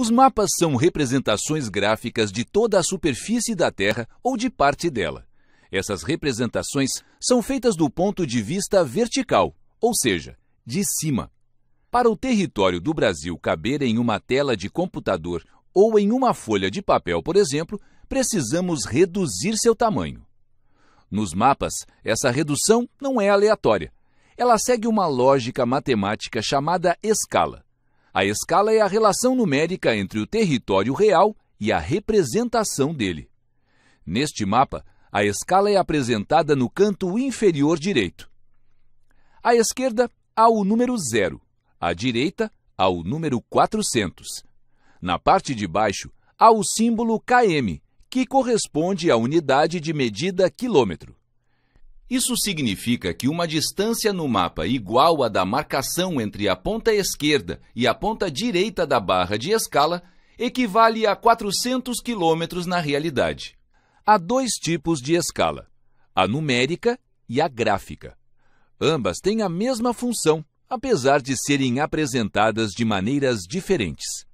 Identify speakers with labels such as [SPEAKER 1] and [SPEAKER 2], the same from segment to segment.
[SPEAKER 1] Os mapas são representações gráficas de toda a superfície da Terra ou de parte dela. Essas representações são feitas do ponto de vista vertical, ou seja, de cima. Para o território do Brasil caber em uma tela de computador ou em uma folha de papel, por exemplo, precisamos reduzir seu tamanho. Nos mapas, essa redução não é aleatória. Ela segue uma lógica matemática chamada escala. A escala é a relação numérica entre o território real e a representação dele. Neste mapa, a escala é apresentada no canto inferior direito. À esquerda, há o número zero, à direita, há o número 400. Na parte de baixo, há o símbolo KM, que corresponde à unidade de medida quilômetro. Isso significa que uma distância no mapa igual à da marcação entre a ponta esquerda e a ponta direita da barra de escala equivale a 400 km na realidade. Há dois tipos de escala, a numérica e a gráfica. Ambas têm a mesma função, apesar de serem apresentadas de maneiras diferentes.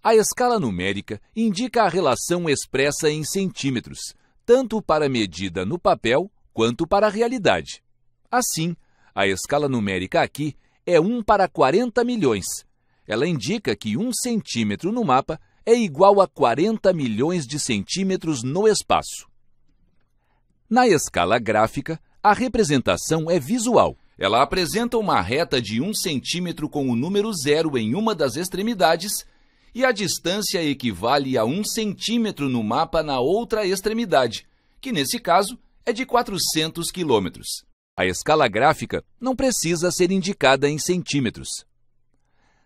[SPEAKER 1] A escala numérica indica a relação expressa em centímetros, tanto para medida no papel quanto para a realidade. Assim, a escala numérica aqui é 1 para 40 milhões. Ela indica que um centímetro no mapa é igual a 40 milhões de centímetros no espaço. Na escala gráfica, a representação é visual. Ela apresenta uma reta de 1 centímetro com o número zero em uma das extremidades e a distância equivale a 1 centímetro no mapa na outra extremidade, que nesse caso é de 400 quilômetros. A escala gráfica não precisa ser indicada em centímetros.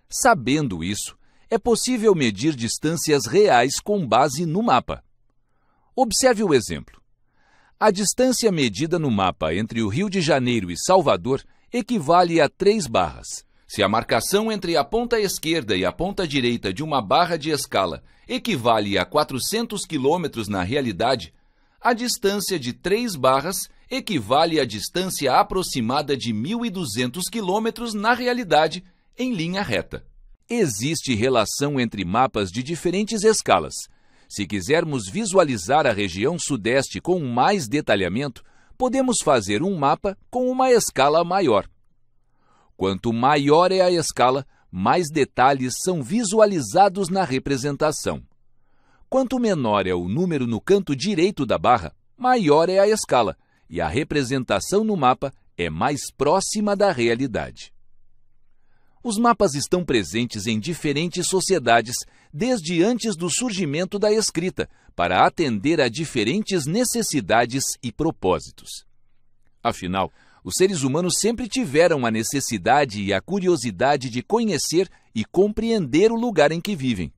[SPEAKER 1] Sabendo isso, é possível medir distâncias reais com base no mapa. Observe o exemplo. A distância medida no mapa entre o Rio de Janeiro e Salvador equivale a três barras. Se a marcação entre a ponta esquerda e a ponta direita de uma barra de escala equivale a 400 quilômetros na realidade, a distância de 3 barras equivale à distância aproximada de 1.200 quilômetros na realidade, em linha reta. Existe relação entre mapas de diferentes escalas. Se quisermos visualizar a região sudeste com mais detalhamento, podemos fazer um mapa com uma escala maior. Quanto maior é a escala, mais detalhes são visualizados na representação. Quanto menor é o número no canto direito da barra, maior é a escala, e a representação no mapa é mais próxima da realidade. Os mapas estão presentes em diferentes sociedades desde antes do surgimento da escrita, para atender a diferentes necessidades e propósitos. Afinal, os seres humanos sempre tiveram a necessidade e a curiosidade de conhecer e compreender o lugar em que vivem.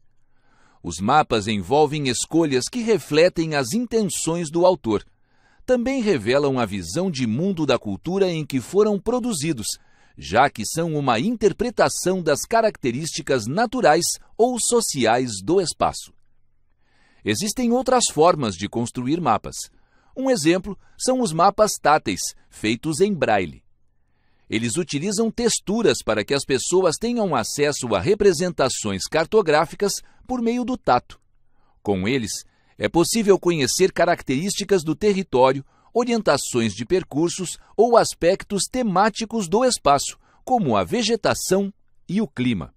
[SPEAKER 1] Os mapas envolvem escolhas que refletem as intenções do autor. Também revelam a visão de mundo da cultura em que foram produzidos, já que são uma interpretação das características naturais ou sociais do espaço. Existem outras formas de construir mapas. Um exemplo são os mapas táteis, feitos em braille. Eles utilizam texturas para que as pessoas tenham acesso a representações cartográficas por meio do tato. Com eles, é possível conhecer características do território, orientações de percursos ou aspectos temáticos do espaço, como a vegetação e o clima.